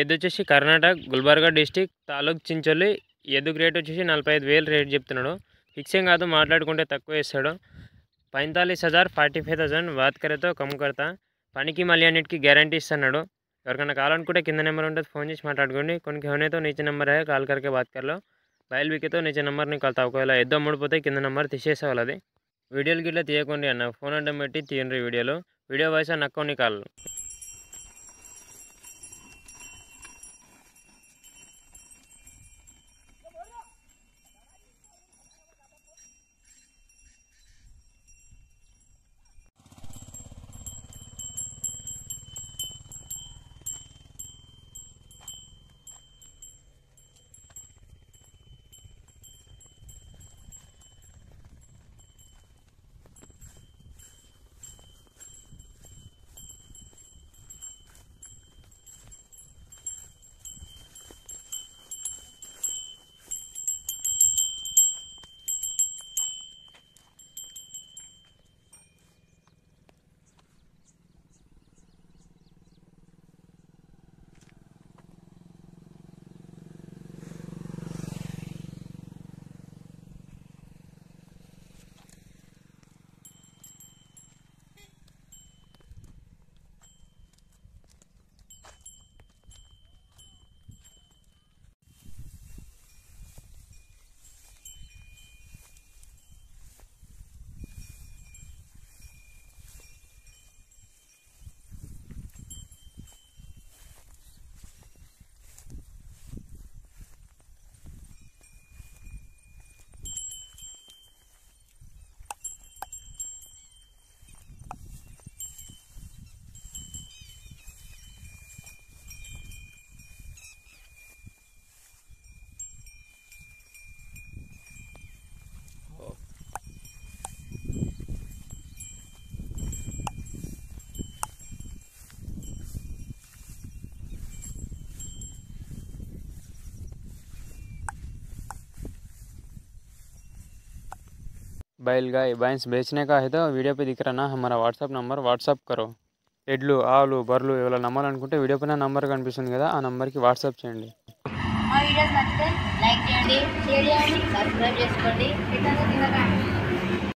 ఎద్దు వచ్చేసి కర్ణాటక గుల్బర్గా డిస్టిక్ తాలూక్ చించొల్లి ఎదుగు రేట్ వచ్చేసి నలభై ఐదు వేలు రేట్ చెప్తున్నాడు ఫిక్సింగ్ కాదు మాట్లాడుకుంటే తక్కువ వేస్తాడు పైంతాలీస్ హజార్ ఫార్టీ ఫైవ్ థౌసండ్ వాత్కరతో కరేతో పనికి మళ్ళీ అన్నిటికీ గ్యారంటీ ఇస్తున్నాడు ఎవరికైనా కావాలనుకుంటే కింద నెంబర్ ఉంటుంది ఫోన్ చేసి మాట్లాడుకోండి కొన్ని హోనేతో నీచే నెంబర్ హే కాల్ కరికే వాత్కర్లో బయలు వికేతో నీచే నెంబర్ని కలుతా ఒకవేళ ఎద్దో ముడిపోతే కింద నెంబర్ తీసేసేవాళ్ళది వీడియోలు గిట్లా తీయకండి అన్న ఫోన్ అడ్డం పెట్టి తీయండి వీడియోలు వీడియో వాయిస్ నక్కని కాళ్ళు बैल गाय भैंस बेचने का है तो वीडियो पे दिख रहा ना हमारा व्हाट्सअप नंबर व्हाट्सअप करो ఎడ్లు ఆవులు బర్రెలు ఎవరైనా నమ్మాలనుకుంటే వీడియో పైన నంబర్ కనిపిస్తుంది కదా ఆ నెంబర్కి వాట్సాప్ చేయండి చేయండి